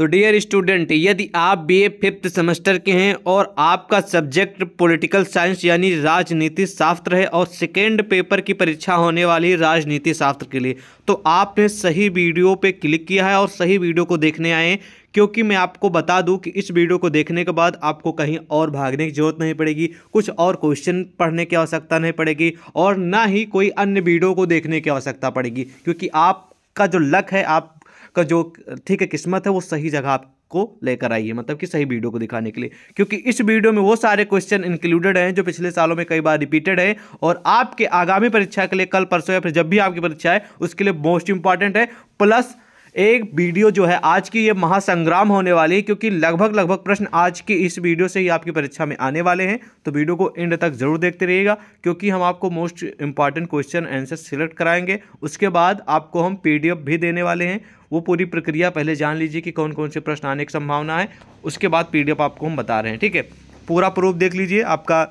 तो dear student यदि आप बीए फिफ्थ सेमेस्टर के हैं और आपका सब्जेक्ट पॉलिटिकल साइंस यानी राजनीति शास्त्र है और सेकेंड पेपर की परीक्षा होने वाली राजनीति शास्त्र के लिए तो आपने सही वीडियो पे क्लिक किया है और सही वीडियो को देखने आए हैं क्योंकि मैं आपको बता दूं कि इस वीडियो को देखने के बाद आपको कहीं और भागने की जरूरत नहीं पड़ेगी कुछ और क्वेश्चन पढ़ने की आवश्यकता नहीं पड़ेगी और ना ही कोई अन्य वीडियो को देखने की आवश्यकता पड़ेगी क्योंकि आपका जो लक है आप का जो ठीक है किस्मत है वो सही जगह आपको लेकर आई है मतलब कि सही वीडियो को दिखाने के लिए क्योंकि इस वीडियो में वो सारे क्वेश्चन इंक्लूडेड हैं जो पिछले सालों में कई बार रिपीटेड हैं और आपके आगामी परीक्षा के लिए कल परसों या फिर जब भी आपकी परीक्षा है उसके लिए मोस्ट इंपॉर्टेंट है प्लस एक वीडियो जो है आज की ये महासंग्राम होने वाली है क्योंकि लगभग लगभग प्रश्न आज की इस वीडियो से ही आपकी परीक्षा में आने वाले हैं तो वीडियो को एंड तक जरूर देखते रहिएगा क्योंकि हम आपको most important question answer select कराएंगे उसके बाद आपको हम पीडीएफ भी देने वाले हैं वो पूरी प्रक्रिया पहले जान लीजिए कि कौन कौन से प्रश्न आने की संभावना है उसके बाद पी आपको हम बता रहे हैं ठीक है पूरा प्रूफ देख लीजिए आपका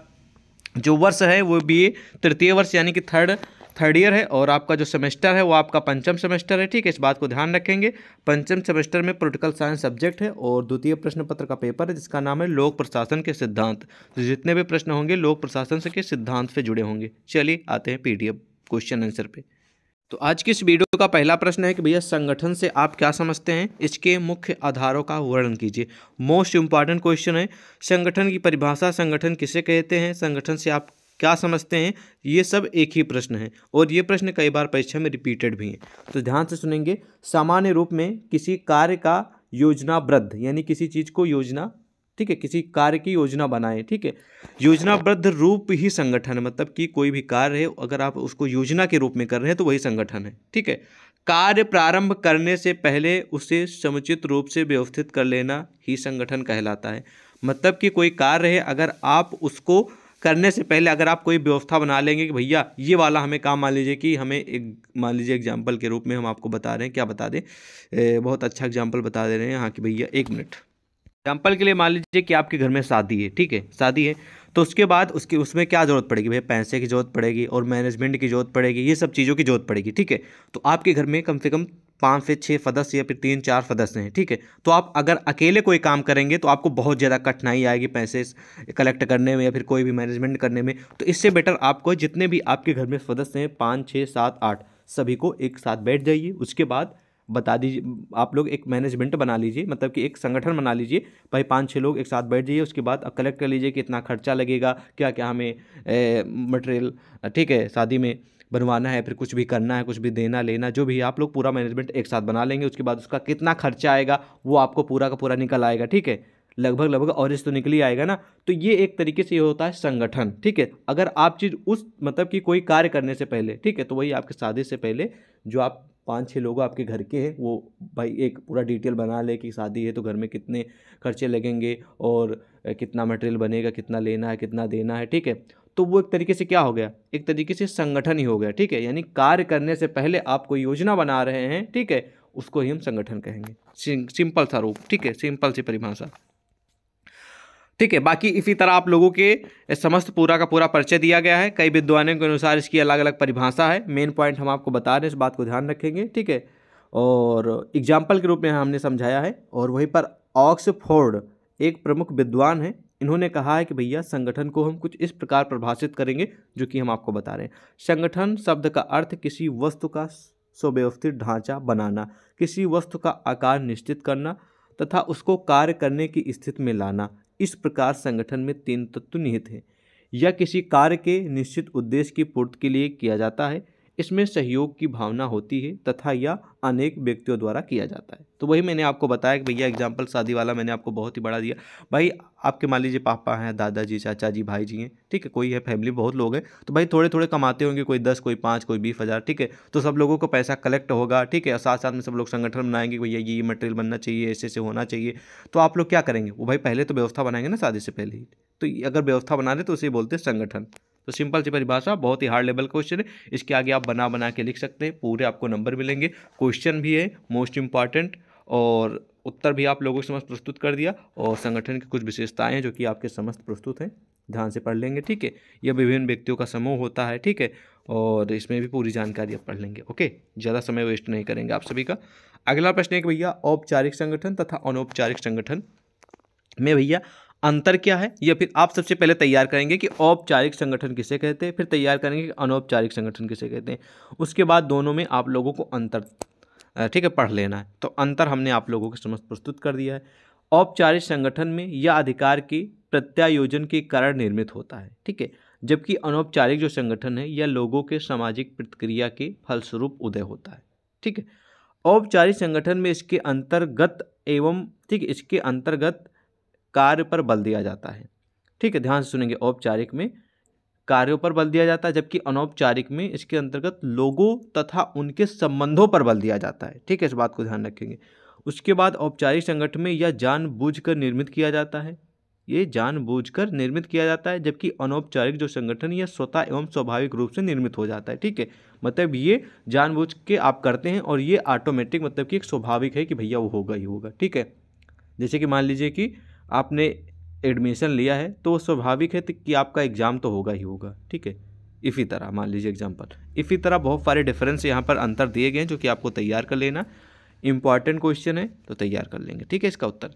जो वर्ष है वो बी तृतीय वर्ष यानी कि थर्ड थर्ड ईयर है और आपका जो सेमेस्टर है वो आपका पंचम सेमेस्टर है ठीक है इस बात को ध्यान रखेंगे पंचम सेमेस्टर में पोलिटिकल साइंस सब्जेक्ट है और द्वितीय प्रश्न पत्र का पेपर है जिसका नाम है लोक प्रशासन के सिद्धांत तो जितने भी प्रश्न होंगे लोक प्रशासन से के सिद्धांत से जुड़े होंगे चलिए आते हैं पी क्वेश्चन आंसर पर तो आज की इस वीडियो का पहला प्रश्न है कि भैया संगठन से आप क्या समझते हैं इसके मुख्य आधारों का वर्णन कीजिए मोस्ट इम्पॉर्टेंट क्वेश्चन है संगठन की परिभाषा संगठन किसे कहते हैं संगठन से आप क्या समझते हैं ये सब एक ही प्रश्न है और ये प्रश्न कई बार परीक्षा में रिपीटेड भी हैं तो ध्यान से सुनेंगे सामान्य रूप में किसी कार्य का योजनाबद्ध यानी किसी चीज़ को योजना ठीक है किसी कार्य की योजना बनाएं ठीक है योजनाबद्ध रूप ही संगठन है मतलब कि कोई भी कार्य है अगर आप उसको योजना के रूप में कर रहे हैं तो वही संगठन है ठीक है कार्य प्रारंभ करने से पहले उसे समुचित रूप से व्यवस्थित कर लेना ही संगठन कहलाता है मतलब कि कोई कार्य है अगर आप उसको करने से पहले अगर आप कोई व्यवस्था बना लेंगे कि भैया ये वाला हमें काम मान लीजिए कि हमें एक मान लीजिए एग्जाम्पल के रूप में हम आपको बता रहे हैं क्या बता दें बहुत अच्छा एग्जाम्पल बता दे रहे हैं हाँ कि भैया एक मिनट एग्जाम्पल के लिए मान लीजिए कि आपके घर में शादी है ठीक है शादी है तो उसके बाद उसकी उसमें क्या ज़रूरत पड़ेगी भैया पैसे की ज़रूरत पड़ेगी और मैनेजमेंट की ज़रूरत पड़ेगी ये सब चीज़ों की ज़रूरत पड़ेगी ठीक है तो आपके घर में कम से कम पाँच से छः सदस्य या फिर तीन चार सदस्य हैं ठीक है तो आप अगर अकेले कोई काम करेंगे तो आपको बहुत ज़्यादा कठिनाई आएगी पैसे कलेक्ट करने में या फिर कोई भी मैनेजमेंट करने में तो इससे बेटर आपको जितने भी आपके घर में सदस्य हैं पाँच छः सात आठ सभी को एक साथ बैठ जाइए उसके बाद बता दीजिए आप लोग एक मैनेजमेंट बना लीजिए मतलब कि एक संगठन बना लीजिए भाई पाँच छः लोग एक साथ बैठ जाइए उसके बाद कलेक्ट कर लीजिए कि इतना खर्चा लगेगा क्या क्या हमें मटेरियल ठीक है शादी में बनवाना है फिर कुछ भी करना है कुछ भी देना लेना जो भी आप लोग पूरा मैनेजमेंट एक साथ बना लेंगे उसके बाद उसका कितना खर्चा आएगा वो आपको पूरा का पूरा निकल आएगा ठीक है लगभग लगभग और इस तो निकल ही आएगा ना तो ये एक तरीके से ये होता है संगठन ठीक है अगर आप चीज़ उस मतलब कि कोई कार्य करने से पहले ठीक है तो वही आपके शादी से पहले जो आप पाँच छः लोग आपके घर के हैं वो भाई एक पूरा डिटेल बना ले कि शादी है तो घर में कितने खर्चे लगेंगे और कितना मटेरियल बनेगा कितना लेना है कितना देना है ठीक है तो वो एक तरीके से क्या हो गया एक तरीके से संगठन ही हो गया ठीक है यानी कार्य करने से पहले आप कोई योजना बना रहे हैं ठीक है उसको ही हम संगठन कहेंगे सिंपल सा रूप ठीक है सिंपल सी परिभाषा ठीक है बाकी इसी तरह आप लोगों के समस्त पूरा का पूरा परिचय दिया गया है कई विद्वानों के अनुसार इसकी अलग अलग परिभाषा है मेन पॉइंट हम आपको बता रहे हैं इस बात को ध्यान रखेंगे ठीक है और एग्जाम्पल के रूप में हमने समझाया है और वहीं पर ऑक्सफोर्ड एक प्रमुख विद्वान है इन्होंने कहा है कि भैया संगठन को हम कुछ इस प्रकार परिभाषित करेंगे जो कि हम आपको बता रहे हैं संगठन शब्द का अर्थ किसी वस्तु का सुव्यवस्थित ढांचा बनाना किसी वस्तु का आकार निश्चित करना तथा उसको कार्य करने की स्थिति में लाना इस प्रकार संगठन में तीन तत्व निहित हैं यह किसी कार्य के निश्चित उद्देश्य की पूर्ति के लिए किया जाता है इसमें सहयोग की भावना होती है तथा यह अनेक व्यक्तियों द्वारा किया जाता है तो वही मैंने आपको बताया कि भैया एग्जाम्पल शादी वाला मैंने आपको बहुत ही बड़ा दिया भाई आपके मान लीजिए पापा हैं दादाजी चाचा जी भाई जी हैं ठीक है कोई है फैमिली बहुत लोग हैं तो भाई थोड़े थोड़े कमाते होंगे कोई दस कोई पाँच कोई बीस हज़ार ठीक है तो सब लोगों को पैसा कलेक्ट होगा ठीक है साथ साथ में सब लोग संगठन बनाएंगे भैया ये मटेरियल बनना चाहिए ऐसे ऐसे होना चाहिए तो आप लोग क्या करेंगे वो भाई पहले तो व्यवस्था बनाएंगे ना शादी से पहले ही तो अगर व्यवस्था बना ले तो उसे बोलते हैं संगठन तो सिंपल सी परिभाषा बहुत ही हार्ड लेवल क्वेश्चन है इसके आगे आप बना बना के लिख सकते हैं पूरे आपको नंबर मिलेंगे क्वेश्चन भी है मोस्ट इम्पॉर्टेंट और उत्तर भी आप लोगों के समझ प्रस्तुत कर दिया और संगठन की कुछ विशेषताएं हैं जो कि आपके समस्त प्रस्तुत हैं ध्यान से पढ़ लेंगे ठीक है यह विभिन्न व्यक्तियों का समूह होता है ठीक है और इसमें भी पूरी जानकारी आप पढ़ लेंगे ओके ज़्यादा समय वेस्ट नहीं करेंगे आप सभी का अगला प्रश्न है कि भैया औपचारिक संगठन तथा अनौपचारिक संगठन में भैया अंतर क्या है या फिर आप सबसे पहले तैयार करेंगे कि औपचारिक संगठन किसे कहते हैं फिर तैयार करेंगे कि अनौपचारिक संगठन किसे कहते हैं उसके बाद दोनों में आप लोगों को अंतर ठीक है पढ़ लेना है तो अंतर हमने आप लोगों के समझ प्रस्तुत कर दिया है औपचारिक संगठन में यह अधिकार के प्रत्यायोजन के कारण निर्मित होता है ठीक है जबकि अनौपचारिक जो संगठन है यह लोगों के सामाजिक प्रतिक्रिया के फलस्वरूप उदय होता है ठीक है औपचारिक संगठन में इसके अंतर्गत एवं ठीक इसके अंतर्गत कार्य पर बल दिया जाता है ठीक है ध्यान से सुनेंगे औपचारिक में कार्यों पर बल दिया जाता है जबकि अनौपचारिक में इसके अंतर्गत लोगों तथा उनके संबंधों पर बल दिया जाता है ठीक है इस बात को ध्यान रखेंगे उसके बाद औपचारिक संगठन में यह जानबूझकर निर्मित किया जाता है ये जानबूझकर निर्मित किया जाता है जबकि अनौपचारिक जो संगठन यह स्वतः एवं स्वाभाविक रूप से निर्मित हो जाता है ठीक है मतलब ये जानबूझ के आप करते हैं और ये ऑटोमेटिक मतलब कि एक स्वाभाविक है कि भैया वो होगा ही होगा ठीक है जैसे कि मान लीजिए कि आपने एडमिशन लिया है तो स्वाभाविक है कि आपका एग्ज़ाम तो होगा ही होगा ठीक है इसी तरह मान लीजिए एग्जाम्पल इसी तरह बहुत सारे डिफरेंस यहाँ पर अंतर दिए गए हैं जो कि आपको तैयार कर लेना इंपॉर्टेंट क्वेश्चन है तो तैयार कर लेंगे ठीक है इसका उत्तर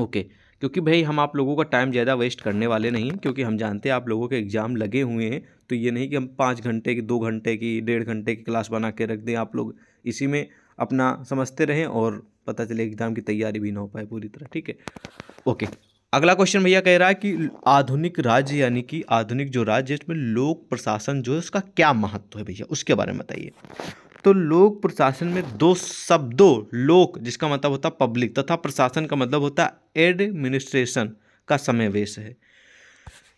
ओके क्योंकि भाई हम आप लोगों का टाइम ज़्यादा वेस्ट करने वाले नहीं हैं क्योंकि हम जानते हैं आप लोगों के एग्ज़ाम लगे हुए हैं तो ये नहीं कि हम पाँच घंटे की दो घंटे की डेढ़ घंटे की क्लास बना के रख दें आप लोग इसी में अपना समझते रहें और पता चले एग्ज़ाम की तैयारी भी ना हो पाए पूरी तरह ठीक है ओके अगला क्वेश्चन भैया कह रहा है कि आधुनिक राज्य यानी कि आधुनिक जो राज्य है उसमें लोक प्रशासन जो है उसका क्या महत्व है भैया उसके बारे में बताइए तो लोक प्रशासन में दो शब्दों लोक जिसका मतलब होता है पब्लिक तथा प्रशासन का मतलब होता है एडमिनिस्ट्रेशन का समावेश है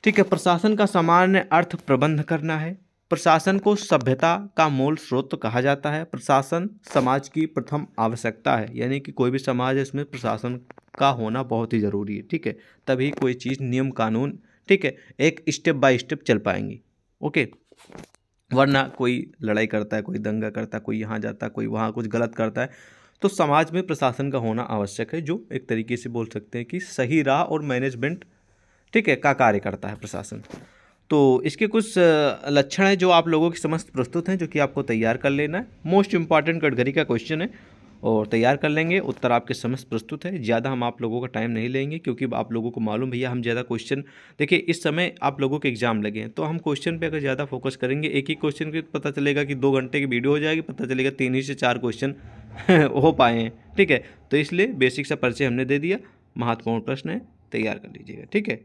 ठीक है प्रशासन का सामान्य अर्थ प्रबंध करना है प्रशासन को सभ्यता का मूल स्रोत तो कहा जाता है प्रशासन समाज की प्रथम आवश्यकता है यानी कि कोई भी समाज है इसमें प्रशासन का होना बहुत ही ज़रूरी है ठीक है तभी कोई चीज़ नियम कानून ठीक है एक स्टेप बाय स्टेप चल पाएंगी ओके वरना कोई लड़ाई करता है कोई दंगा करता है कोई यहाँ जाता है कोई वहाँ कुछ गलत करता है तो समाज में प्रशासन का होना आवश्यक है जो एक तरीके से बोल सकते हैं कि सही राह और मैनेजमेंट ठीक है का कार्य करता है प्रशासन तो इसके कुछ लक्षण हैं जो आप लोगों के समस्त प्रस्तुत हैं जो कि आपको तैयार कर लेना है मोस्ट इम्पॉर्टेंट कटघरी का क्वेश्चन है और तैयार कर लेंगे उत्तर आपके समस्त प्रस्तुत है ज़्यादा हम आप लोगों का टाइम नहीं लेंगे क्योंकि आप लोगों को मालूम भैया हम ज़्यादा क्वेश्चन देखिए इस समय आप लोगों के एग्जाम लगे हैं तो हम क्वेश्चन पे अगर ज़्यादा फोकस करेंगे एक ही क्वेश्चन के पता चलेगा कि दो घंटे की वीडियो हो जाएगी पता चलेगा तीन ही से चार क्वेश्चन हो पाए हैं ठीक है तो इसलिए बेसिक सा परिचय हमने दे दिया महत्वपूर्ण प्रश्न है तैयार कर लीजिएगा ठीक है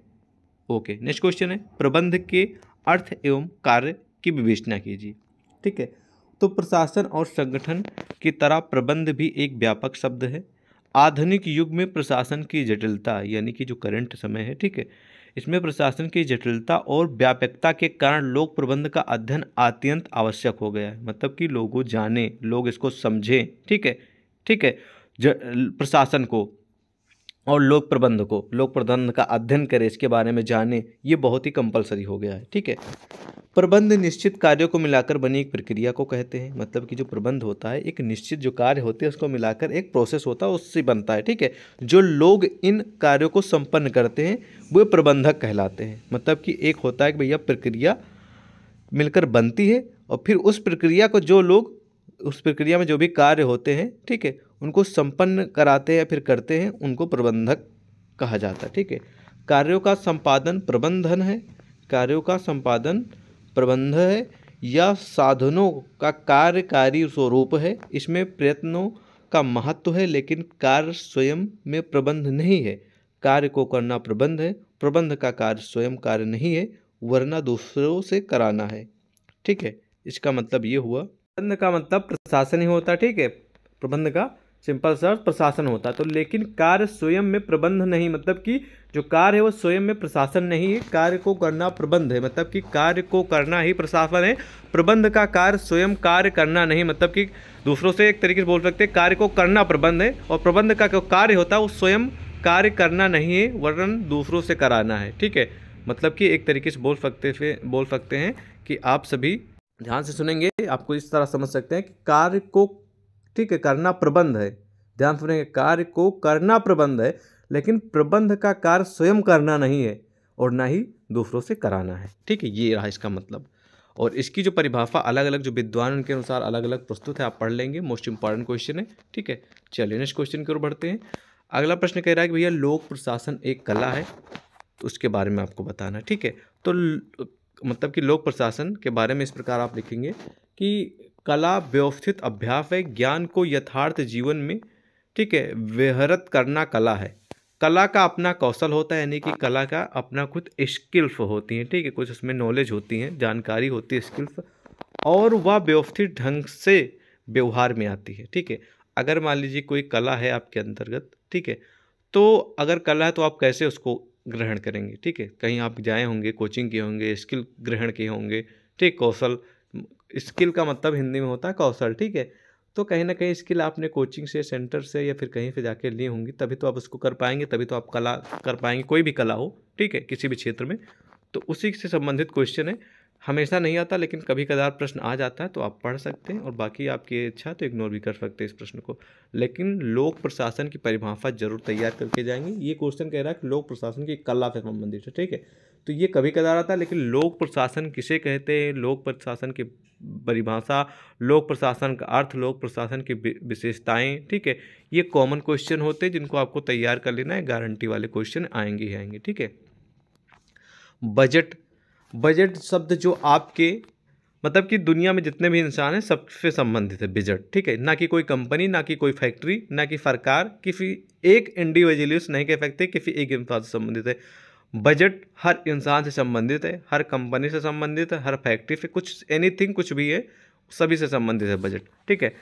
ओके नेक्स्ट क्वेश्चन है प्रबंध के अर्थ एवं कार्य की विवेचना कीजिए ठीक है तो प्रशासन और संगठन की तरह प्रबंध भी एक व्यापक शब्द है आधुनिक युग में प्रशासन की जटिलता यानी कि जो करंट समय है ठीक है इसमें प्रशासन की जटिलता और व्यापकता के कारण लोक प्रबंध का अध्ययन अत्यंत आवश्यक हो गया है मतलब कि लोगों जाने लोग इसको समझें ठीक है ठीक है प्रशासन को और लोक प्रबंध को लोक प्रबंध का अध्ययन करें इसके बारे में जाने ये बहुत ही कंपलसरी हो गया है ठीक है प्रबंध निश्चित कार्यों को मिलाकर बनी एक प्रक्रिया को कहते हैं मतलब कि जो प्रबंध होता है एक निश्चित जो कार्य होते हैं उसको मिलाकर एक प्रोसेस होता है उससे बनता है ठीक है जो लोग इन कार्यों को संपन्न करते हैं वे प्रबंधक कहलाते हैं मतलब कि एक होता है कि भैया प्रक्रिया मिलकर बनती है और फिर उस प्रक्रिया को जो लोग उस प्रक्रिया में जो भी कार्य होते हैं ठीक है उनको संपन्न कराते या फिर करते हैं उनको प्रबंधक कहा जाता है ठीक है कार्यों का संपादन प्रबंधन है कार्यों का संपादन प्रबंध है या साधनों का कार्यकारी स्वरूप है इसमें प्रयत्नों का महत्व है लेकिन कार्य स्वयं में प्रबंध नहीं है कार्य को करना प्रबंध है प्रबंध का कार्य स्वयं कार्य नहीं है वरना दूसरों से कराना है ठीक है इसका मतलब ये हुआ प्रबंध का मतलब प्रशासन ही होता ठीक है प्रबंध का सिंपल सर प्रशासन होता तो लेकिन कार्य स्वयं में प्रबंध नहीं मतलब कि जो कार्य है वो स्वयं में प्रशासन नहीं है कार्य को करना प्रबंध है मतलब कि कार्य को करना ही प्रशासन है प्रबंध का कार्य स्वयं कार्य करना नहीं मतलब कि दूसरों से एक तरीके से बोल सकते हैं कार्य को करना प्रबंध है और प्रबंध का जो कार्य होता है वो स्वयं कार्य करना नहीं है वर्णन दूसरों से कराना है ठीक है मतलब कि एक तरीके से बोल सकते बोल सकते हैं कि आप सभी ध्यान से सुनेंगे आपको इस तरह समझ सकते हैं कि कार्य को ठीक है करना प्रबंध है ध्यान सुनेंगे कार्य को करना प्रबंध है लेकिन प्रबंध का कार्य स्वयं करना नहीं है और ना ही दूसरों से कराना है ठीक है ये रहा इसका मतलब और इसकी जो परिभाषा अलग अलग जो विद्वान उनके अनुसार अलग अलग प्रस्तुत है आप पढ़ लेंगे मोस्ट इंपॉर्टेंट क्वेश्चन है ठीक है चलिए नेक्स्ट क्वेश्चन की ओर बढ़ते हैं अगला प्रश्न कह रहा है कि भैया लोक प्रशासन एक कला है तो उसके बारे में आपको बताना ठीक है तो मतलब कि लोक प्रशासन के बारे में इस प्रकार आप लिखेंगे कि कला व्यवस्थित अभ्यास है ज्ञान को यथार्थ जीवन में ठीक है व्यहरत करना कला है कला का अपना कौशल होता है यानी कि कला का अपना कुछ स्किल्स होती हैं ठीक है कुछ उसमें नॉलेज होती हैं जानकारी होती है स्किल्स और वह व्यवस्थित ढंग से व्यवहार में आती है ठीक है अगर मान लीजिए कोई कला है आपके अंतर्गत ठीक है तो अगर कला है तो आप कैसे उसको ग्रहण करेंगे ठीक है कहीं आप जाए होंगे कोचिंग किए होंगे स्किल ग्रहण किए होंगे ठीक कौशल स्किल का मतलब हिंदी में होता है कौशल ठीक है तो कहीं ना कहीं स्किल आपने कोचिंग से सेंटर से या फिर कहीं से जाके लिए होंगी तभी तो आप उसको कर पाएंगे तभी तो आप कला कर पाएंगे कोई भी कला हो ठीक है किसी भी क्षेत्र में तो उसी से संबंधित क्वेश्चन है हमेशा नहीं आता लेकिन कभी कदार प्रश्न आ जाता है तो आप पढ़ सकते हैं और बाकी आपकी इच्छा तो इग्नोर भी कर सकते हैं इस प्रश्न को लेकिन लोक प्रशासन की परिभाषा जरूर तैयार करके जाएंगे ये क्वेश्चन कह रहा है कि लोक प्रशासन की कला से संबंधित है ठीक है तो ये कभी कदार आता है लेकिन लोक प्रशासन किसे कहते हैं लोक प्रशासन की परिभाषा लोक प्रशासन का अर्थ लोक प्रशासन की विशेषताएँ ठीक है ये कॉमन क्वेश्चन होते हैं जिनको आपको तैयार कर लेना है गारंटी वाले क्वेश्चन आएंगे ही आएंगे ठीक है बजट बजट शब्द जो आपके मतलब कि दुनिया में जितने भी इंसान हैं सबसे संबंधित है बजट ठीक है ना कि कोई कंपनी ना कि कोई फैक्ट्री ना कि सरकार किसी एक इंडिविजुअल नहीं कह सकते किसी एक इंसान से संबंधित है बजट हर इंसान से संबंधित है हर कंपनी से संबंधित है हर फैक्ट्री से कुछ एनीथिंग कुछ भी है सभी से संबंधित है बजट ठीक है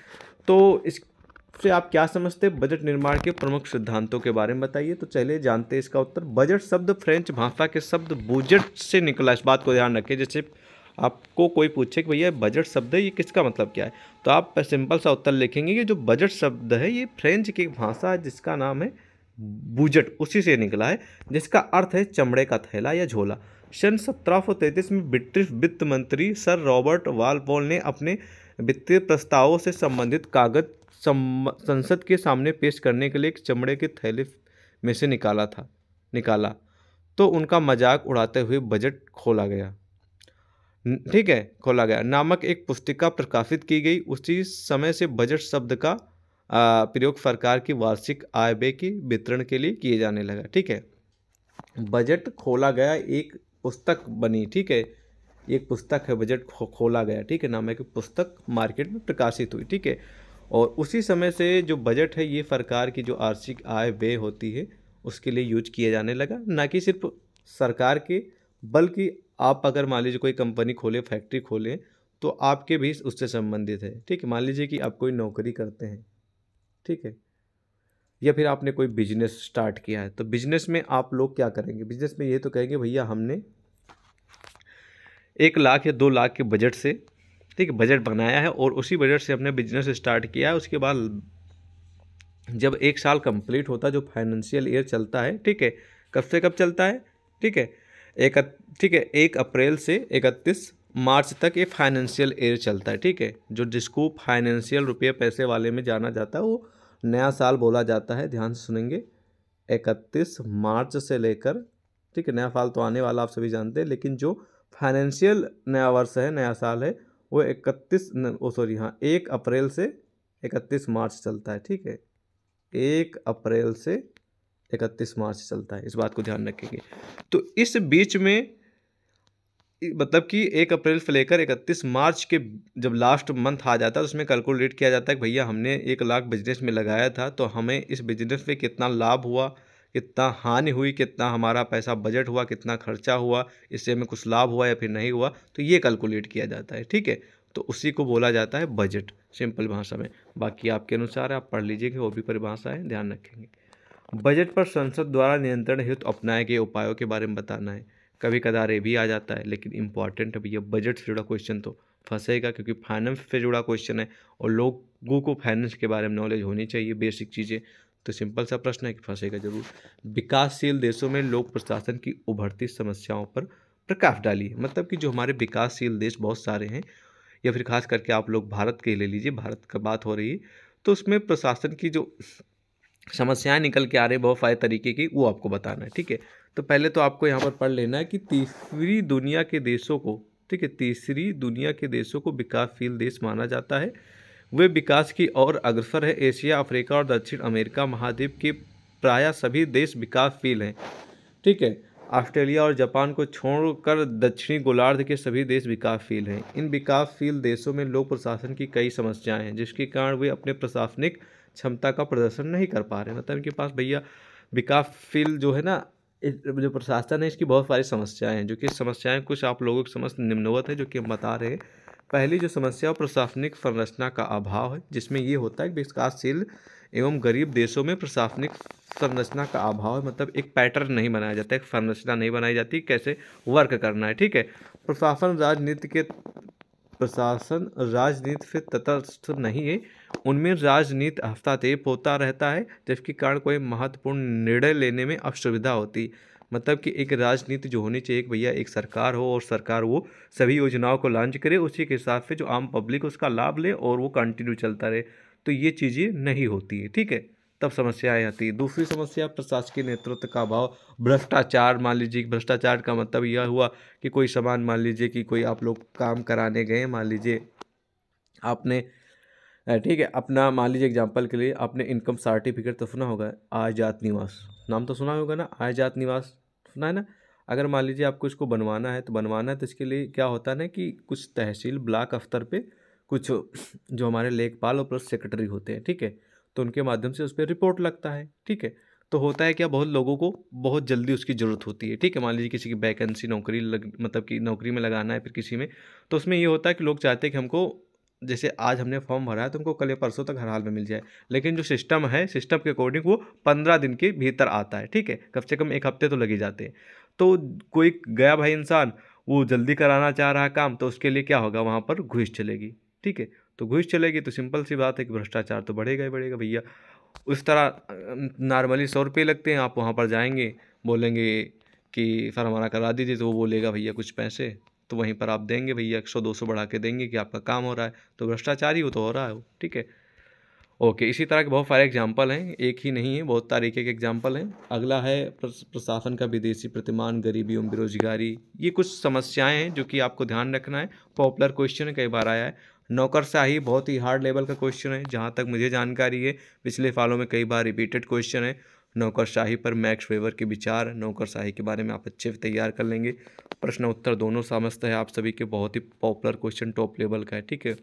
तो इस से आप क्या समझते हैं बजट निर्माण के प्रमुख सिद्धांतों के बारे में बताइए तो चलिए जानते हैं इसका उत्तर बजट शब्द फ्रेंच भाषा के शब्द बुजट से निकला इस बात को ध्यान रखें जैसे आपको कोई पूछे कि भैया बजट शब्द है ये किसका मतलब क्या है तो आप सिंपल सा उत्तर लिखेंगे कि जो बजट शब्द है ये फ्रेंच की भाषा है जिसका नाम है बुजट उसी से निकला है जिसका अर्थ है चमड़े का थैला या झोला सन सत्रह में ब्रिटिश वित्त मंत्री सर रॉबर्ट वालपोल ने अपने वित्तीय प्रस्तावों से संबंधित कागज संसद के सामने पेश करने के लिए एक चमड़े के थैले में से निकाला था निकाला तो उनका मजाक उड़ाते हुए बजट खोला गया ठीक है खोला गया नामक एक पुस्तिका प्रकाशित की गई उसी समय से बजट शब्द का प्रयोग सरकार की वार्षिक आय व्यय के वितरण के लिए किए जाने लगा ठीक है बजट खोला गया एक पुस्तक बनी ठीक है एक पुस्तक है बजट खो, खोला गया ठीक है नामक पुस्तक मार्केट में प्रकाशित हुई ठीक है और उसी समय से जो बजट है ये सरकार की जो आर्थिक आय व्यय होती है उसके लिए यूज किया जाने लगा ना कि सिर्फ सरकार के बल्कि आप अगर मान लीजिए कोई कंपनी खोले फैक्ट्री खोले तो आपके भी उससे संबंधित है ठीक है मान लीजिए कि आप कोई नौकरी करते हैं ठीक है या फिर आपने कोई बिजनेस स्टार्ट किया है तो बिजनेस में आप लोग क्या करेंगे बिजनेस में ये तो कहेंगे भैया हमने एक लाख या दो लाख के बजट से ठीक है बजट बनाया है और उसी बजट से हमने बिजनेस स्टार्ट किया है उसके बाद जब एक साल कंप्लीट होता जो फाइनेंशियल ईयर चलता है ठीक है कब से कब चलता है ठीक है एक ठीक है एक अप्रैल से इकतीस मार्च तक ये फाइनेंशियल ईयर चलता है ठीक है जो जिसको फाइनेंशियल रुपये पैसे वाले में जाना जाता है वो नया साल बोला जाता है ध्यान से सुनेंगे इकतीस मार्च से लेकर ठीक है नया साल तो आने वाला आप सभी जानते हैं लेकिन जो फाइनेंशियल नया वर्ष है नया साल है वो इकतीस ओ सॉरी हाँ एक अप्रैल से इकतीस मार्च चलता है ठीक है एक अप्रैल से इकतीस मार्च चलता है इस बात को ध्यान रखेंगे तो इस बीच में मतलब कि एक अप्रैल से लेकर इकतीस मार्च के जब लास्ट मंथ आ जाता है तो उसमें कैलकुलेट किया जाता है कि भैया हमने एक लाख बिजनेस में लगाया था तो हमें इस बिजनेस में कितना लाभ हुआ कितना हानि हुई कितना हमारा पैसा बजट हुआ कितना खर्चा हुआ इससे हमें कुछ लाभ हुआ या फिर नहीं हुआ तो ये कैलकुलेट किया जाता है ठीक है तो उसी को बोला जाता है बजट सिंपल भाषा में बाकी आपके अनुसार आप पढ़ लीजिएगा वो भी परिभाषा है ध्यान रखेंगे बजट पर संसद द्वारा नियंत्रण हित अपनाए गए उपायों के बारे में बताना है कभी कदार ये भी आ जाता है लेकिन इंपॉर्टेंट अभी यह बजट से जुड़ा क्वेश्चन तो फंसेगा क्योंकि फाइनेंस से जुड़ा क्वेश्चन है और लोगों को फाइनेंस के बारे में नॉलेज होनी चाहिए बेसिक चीज़ें तो सिंपल सा प्रश्न है कि फंसेगा जरूर विकासशील देशों में लोक प्रशासन की उभरती समस्याओं पर प्रकाश डालिए मतलब कि जो हमारे विकासशील देश बहुत सारे हैं या फिर खास करके आप लोग भारत के ले लीजिए भारत का बात हो रही है तो उसमें प्रशासन की जो समस्याएं निकल के आ रही बहुत फायदे तरीके की वो आपको बताना है ठीक है तो पहले तो आपको यहाँ पर पढ़ लेना है कि तीसरी दुनिया के देशों को ठीक है तीसरी दुनिया के देशों को विकासशील देश माना जाता है वे विकास की ओर अग्रसर है एशिया अफ्रीका और दक्षिण अमेरिका महाद्वीप के प्रायः सभी देश विकासशील हैं ठीक है ऑस्ट्रेलिया और जापान को छोड़कर दक्षिणी गोलार्ध के सभी देश विकासशील हैं इन विकासशील देशों में लोक प्रशासन की कई समस्याएं हैं जिसके कारण वे अपने प्रशासनिक क्षमता का प्रदर्शन नहीं कर पा रहे मतलब इनके पास भैया विकासशील जो है ना जो प्रशासन है इसकी बहुत सारी समस्याएं हैं जो कि समस्याएं कुछ आप लोगों की समस्त निम्नवत है जो कि हम बता रहे हैं पहली जो समस्या वो प्रशासनिक संरचना का अभाव है जिसमें ये होता है कि विकासशील एवं गरीब देशों में प्रशासनिक संरचना का अभाव है मतलब एक पैटर्न नहीं बनाया जाता एक संरचना नहीं बनाई जाती कैसे वर्क करना है ठीक है प्रशासन राजनीति के प्रशासन राजनीति से तटस्थ नहीं है उनमें राजनीति हफ्ताक्षेप होता रहता है जिसके कारण कोई महत्वपूर्ण निर्णय लेने में असुविधा होती है मतलब कि एक राजनीति जो होनी चाहिए भैया एक सरकार हो और सरकार वो सभी योजनाओं को लॉन्च करे उसी के हिसाब से जो आम पब्लिक उसका लाभ ले और वो कंटिन्यू चलता रहे तो ये चीज़ें नहीं होती है ठीक है तब समस्याएँ आती है दूसरी समस्या प्रशासकीय नेतृत्व का अभाव भ्रष्टाचार मान लीजिए भ्रष्टाचार का मतलब यह हुआ कि कोई सामान मान लीजिए कि कोई आप लोग काम कराने गए मान लीजिए आपने ठीक है अपना मान लीजिए एग्जाम्पल के लिए आपने इनकम सर्टिफिकेट तो सुना होगा आजात निवास नाम तो सुना होगा ना आजात निवास सुना है ना अगर मान लीजिए आपको इसको बनवाना है तो बनवाना है तो इसके लिए क्या होता है ना कि कुछ तहसील ब्लॉक अफ्तर पर कुछ जो हमारे लेखपाल और प्लस सेक्रेटरी होते हैं ठीक है तो उनके माध्यम से उस पर रिपोर्ट लगता है ठीक है तो होता है क्या बहुत लोगों को बहुत जल्दी उसकी ज़रूरत होती है ठीक है मान लीजिए किसी की वैकेंसी नौकरी लग मतलब कि नौकरी में लगाना है फिर किसी में तो उसमें ये होता है कि लोग चाहते हैं कि हमको जैसे आज हमने फॉर्म भरा है तो उनको कल या परसों तक हर हाल में मिल जाए लेकिन जो सिस्टम है सिस्टम के अकॉर्डिंग वो पंद्रह दिन के भीतर आता है ठीक है कम से कम एक हफ्ते तो लगे जाते हैं तो कोई गया भाई इंसान वो जल्दी कराना चाह रहा है काम तो उसके लिए क्या होगा वहाँ पर घुस चलेगी ठीक है तो घुस चलेगी तो सिंपल सी बात है कि भ्रष्टाचार तो बढ़ेगा ही बढ़ेगा भैया उस तरह नॉर्मली सौ रुपये लगते हैं आप वहाँ पर जाएंगे बोलेंगे कि सर हमारा करा दीजिए तो वो बोलेगा भैया कुछ पैसे तो वहीं पर आप देंगे भैया एक सौ दो सौ बढ़ा के देंगे कि आपका काम हो रहा है तो भ्रष्टाचार ही हो तो हो रहा है वो ठीक है ओके इसी तरह के बहुत सारे एग्जाम्पल हैं एक ही नहीं है बहुत तरीके के एग्जाम्पल हैं अगला है प्रशासन का विदेशी प्रतिमान गरीबी एवं बेरोजगारी ये कुछ समस्याएं हैं जो कि आपको ध्यान रखना है पॉपुलर क्वेश्चन कई बार आया है नौकरशाही बहुत ही हार्ड लेवल का क्वेश्चन है जहाँ तक मुझे जानकारी है पिछले सालों में कई बार रिपीटेड क्वेश्चन है नौकरशाही पर मैक्स वेवर के विचार नौकरशाही के बारे में आप अच्छे से तैयार कर लेंगे प्रश्न उत्तर दोनों समस्त है आप सभी के बहुत ही पॉपुलर क्वेश्चन टॉप लेवल का है ठीक है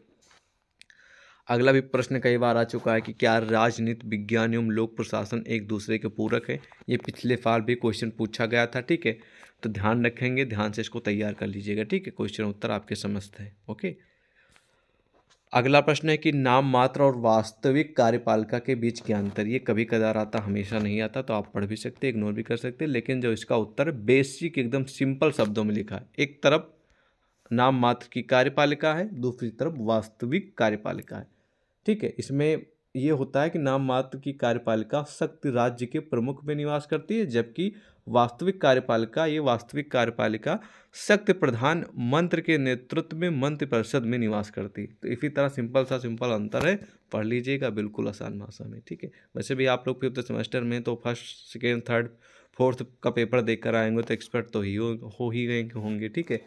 अगला भी प्रश्न कई बार आ चुका है कि क्या राजनीति विज्ञान एवं लोक प्रशासन एक दूसरे के पूरक है ये पिछले साल भी क्वेश्चन पूछा गया था ठीक है तो ध्यान रखेंगे ध्यान से इसको तैयार कर लीजिएगा ठीक है क्वेश्चन उत्तर आपके समस्त है ओके अगला प्रश्न है कि नाम मात्र और वास्तविक कार्यपालिका के बीच क्या अंतर ये कभी कदार आता हमेशा नहीं आता तो आप पढ़ भी सकते इग्नोर भी कर सकते लेकिन जो इसका उत्तर बेसिक एकदम सिंपल शब्दों में लिखा है एक तरफ नाम मात्र की कार्यपालिका है दूसरी तरफ वास्तविक कार्यपालिका है ठीक है इसमें ये होता है कि नाम मात्र की कार्यपालिका सख्त राज्य के प्रमुख में निवास करती है जबकि वास्तविक कार्यपालिका ये वास्तविक कार्यपालिका सख्त प्रधान मंत्र के नेतृत्व में मंत्र परिषद में निवास करती है तो इसी तरह सिंपल सा सिंपल अंतर है पढ़ लीजिएगा बिल्कुल आसान भाषा में ठीक है वैसे भी आप लोग फिफ्थ सेमेस्टर में तो फर्स्ट सेकेंड थर्ड फोर्थ का पेपर देख कर आएंगे तो एक्सपर्ट तो ही हो, हो ही गए होंगे ठीक है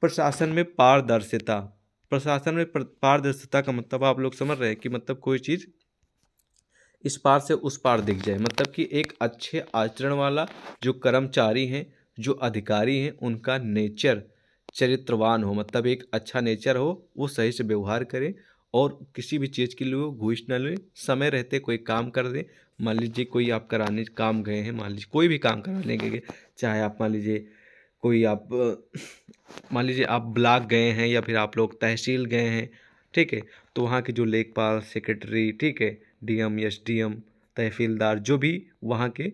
प्रशासन में पारदर्शिता प्रशासन में पारदर्शिता का मतलब आप लोग समझ रहे हैं कि मतलब कोई चीज़ इस पार से उस पार दिख जाए मतलब कि एक अच्छे आचरण वाला जो कर्मचारी हैं जो अधिकारी हैं उनका नेचर चरित्रवान हो मतलब एक अच्छा नेचर हो वो सही से व्यवहार करें और किसी भी चीज़ के लिए घूस न लें समय रहते कोई काम कर दें मान लीजिए कोई आप कराने काम गए हैं मान लीजिए कोई भी काम कराने के चाहे आप मान लीजिए कोई आप मान लीजिए आप ब्लॉक गए हैं या फिर आप लोग तहसील गए हैं ठीक है तो वहाँ के जो लेखपाल सेक्रेटरी ठीक है डीएम एम तहसीलदार जो भी वहाँ के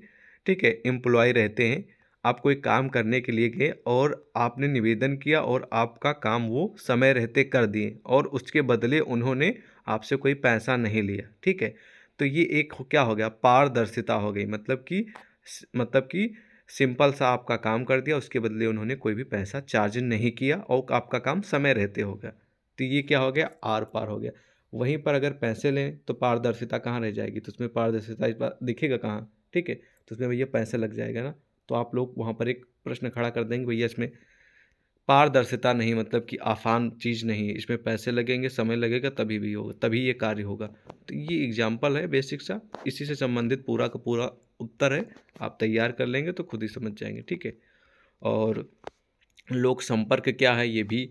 ठीक है एम्प्लॉय रहते हैं आप कोई काम करने के लिए गए और आपने निवेदन किया और आपका काम वो समय रहते कर दिए और उसके बदले उन्होंने आपसे कोई पैसा नहीं लिया ठीक है तो ये एक क्या हो गया पारदर्शिता हो गई मतलब कि मतलब कि सिंपल सा आपका काम कर दिया उसके बदले उन्होंने कोई भी पैसा चार्ज नहीं किया और आपका काम समय रहते हो गया तो ये क्या हो गया आर पार हो गया वहीं पर अगर पैसे लें तो पारदर्शिता कहाँ रह जाएगी तो उसमें पारदर्शिता इस बार दिखेगा कहाँ ठीक है तो उसमें भैया पैसे लग जाएगा ना तो आप लोग वहाँ पर एक प्रश्न खड़ा कर देंगे भैया इसमें पारदर्शिता नहीं मतलब कि आसान चीज़ नहीं है इसमें पैसे लगेंगे समय लगेगा तभी भी होगा तभी ये कार्य होगा तो ये एग्जाम्पल है बेसिक सा इसी से संबंधित पूरा का पूरा उत्तर है आप तैयार कर लेंगे तो खुद ही समझ जाएंगे ठीक है और लोक संपर्क क्या है ये भी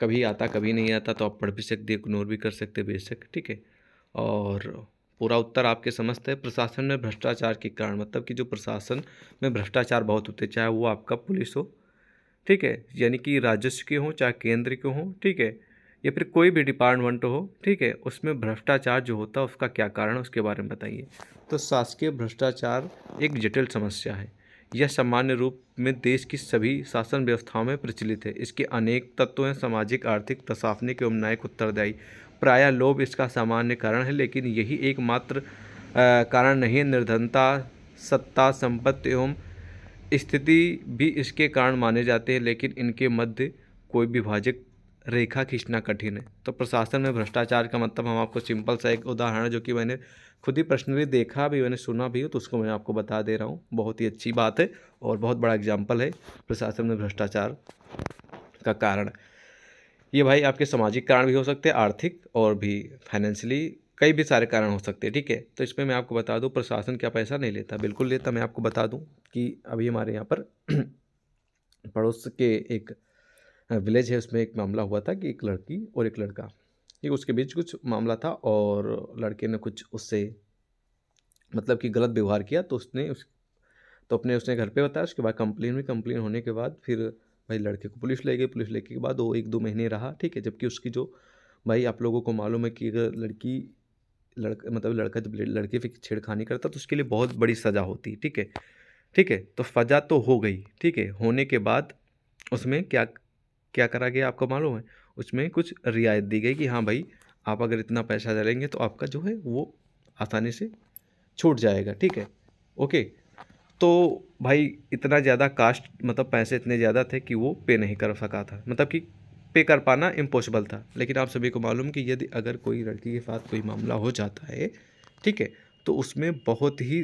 कभी आता कभी नहीं आता तो आप पढ़ भी सकते इग्नोर भी कर सकते बेशक ठीक है और पूरा उत्तर आपके समझते हैं प्रशासन में भ्रष्टाचार के कारण मतलब कि जो प्रशासन में भ्रष्टाचार बहुत होते चाहे वो आपका पुलिस हो ठीक है यानी कि राजस्व के हों चाहे केंद्र के हों ठीक है या फिर कोई भी डिपार्टमेंट हो ठीक है उसमें भ्रष्टाचार जो होता है उसका क्या कारण है उसके बारे में बताइए तो शासकीय भ्रष्टाचार एक जटिल समस्या है यह सामान्य रूप में देश की सभी शासन व्यवस्थाओं में प्रचलित है इसके अनेक तत्व हैं सामाजिक आर्थिक प्रशासनिक एवं न्यायिक उत्तरदायी प्राय लोभ इसका सामान्य कारण है लेकिन यही एकमात्र कारण नहीं है निर्धनता सत्ता संपत्ति एवं स्थिति भी इसके कारण माने जाते हैं लेकिन इनके मध्य कोई विभाजक रेखा खींचना कठिन है तो प्रशासन में भ्रष्टाचार का मतलब हम आपको सिंपल सा एक उदाहरण जो कि मैंने खुद ही पर्सनली देखा भी मैंने सुना भी हो तो उसको मैं आपको बता दे रहा हूँ बहुत ही अच्छी बात है और बहुत बड़ा एग्जाम्पल है प्रशासन में भ्रष्टाचार का कारण ये भाई आपके सामाजिक कारण भी हो सकते हैं आर्थिक और भी फाइनेंशियली कई भी सारे कारण हो सकते हैं ठीक है तो इसमें मैं आपको बता दूं प्रशासन क्या पैसा नहीं लेता बिल्कुल लेता मैं आपको बता दूं कि अभी हमारे यहाँ पर पड़ोस के एक विलेज है उसमें एक मामला हुआ था कि एक लड़की और एक लड़का ये उसके बीच कुछ मामला था और लड़के ने कुछ उससे मतलब कि गलत व्यवहार किया तो उसने उस तो अपने उसने घर पे बताया उसके बाद कंप्लेन हुई कंप्लेन होने के बाद फिर भाई लड़के को पुलिस ले गई पुलिस लेके के बाद वो एक दो महीने रहा ठीक है जबकि उसकी जो भाई आप लोगों को मालूम है कि अगर लड़की लड़का मतलब लड़का जब लड़के फिर छेड़खानी करता तो उसके लिए बहुत बड़ी सज़ा होती है ठीक है ठीक है तो सज़ा तो हो गई ठीक है होने के बाद उसमें क्या क्या करा गया आपको मालूम है उसमें कुछ रियायत दी गई कि हाँ भाई आप अगर इतना पैसा डालेंगे तो आपका जो है वो आसानी से छूट जाएगा ठीक है ओके तो भाई इतना ज़्यादा कास्ट मतलब पैसे इतने ज़्यादा थे कि वो पे नहीं कर सका था मतलब कि पे कर पाना इम्पॉसिबल था लेकिन आप सभी को मालूम कि यदि अगर कोई लड़की के साथ कोई मामला हो जाता है ठीक है तो उसमें बहुत ही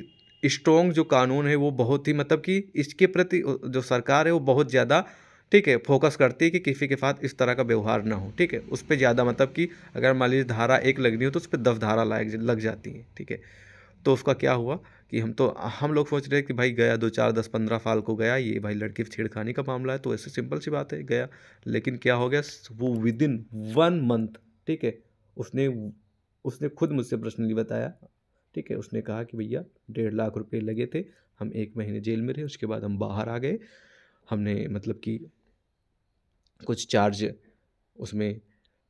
स्ट्रॉन्ग जो कानून है वो बहुत ही मतलब कि इसके प्रति जो सरकार है वो बहुत ज़्यादा ठीक है फोकस करती है कि किसी के साथ इस तरह का व्यवहार ना हो ठीक है उस पर ज़्यादा मतलब कि अगर मान लीजिए धारा एक लगनी हो तो उस पर दस धारा लाग लग जाती है ठीक है तो उसका क्या हुआ कि हम तो हम लोग सोच रहे हैं कि भाई गया दो चार दस पंद्रह साल को गया ये भाई लड़की छेड़खानी का मामला है तो ऐसे सिंपल सी बात है गया लेकिन क्या हो गया वो विद इन वन मंथ ठीक है उसने उसने खुद मुझसे पर्सनली बताया ठीक है उसने कहा कि भैया डेढ़ लाख रुपए लगे थे हम एक महीने जेल में रहे उसके बाद हम बाहर आ गए हमने मतलब कि कुछ चार्ज उसमें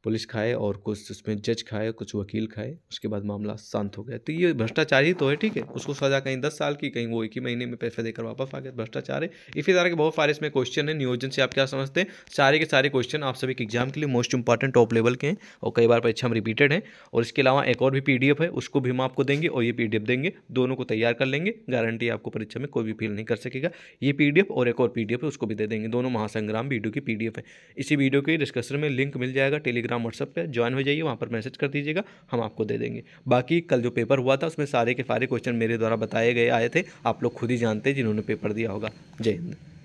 पुलिस खाए और कुछ उसमें जज खाए कुछ वकील खाए उसके बाद मामला शांत हो गया तो ये भ्रष्टाचार ही तो है ठीक है उसको सजा कहीं दस साल की कहीं वो एक ही महीने में पैसे देकर वापस आ गया भ्रष्टाचार है इसी तरह के बहुत सारे इसमें क्वेश्चन है नियोजन से आप क्या समझते हैं सारे के सारे क्वेश्चन आप सभी के एग्जाम के लिए मोस्ट इंपॉर्टेंट टॉप लेवल के हैं और कई बार परीक्षा में रिपीटेड है और इसके अलावा एक और भी पी है उसको भी हम आपको देंगे और ये पी देंगे दोनों को तैयार कर लेंगे गारंटी आपको परीक्षा में कोई भी फील नहीं कर सकेगा ये पी और एक और पी है उसको भी दे देंगे दोनों महासंग्राम वीडियो की पी है इसी वीडियो के डिस्कशन में लिंक मिल जाएगा टेलीग्राम टेलीग्राम व्हाट्सअप पर ज्वाइन हो जाइए वहाँ पर मैसेज कर दीजिएगा हम आपको दे देंगे बाकी कल जो पेपर हुआ था उसमें सारे के सारे क्वेश्चन मेरे द्वारा बताए गए आए थे आप लोग खुद ही जानते जिन्होंने पेपर दिया होगा जय हिंद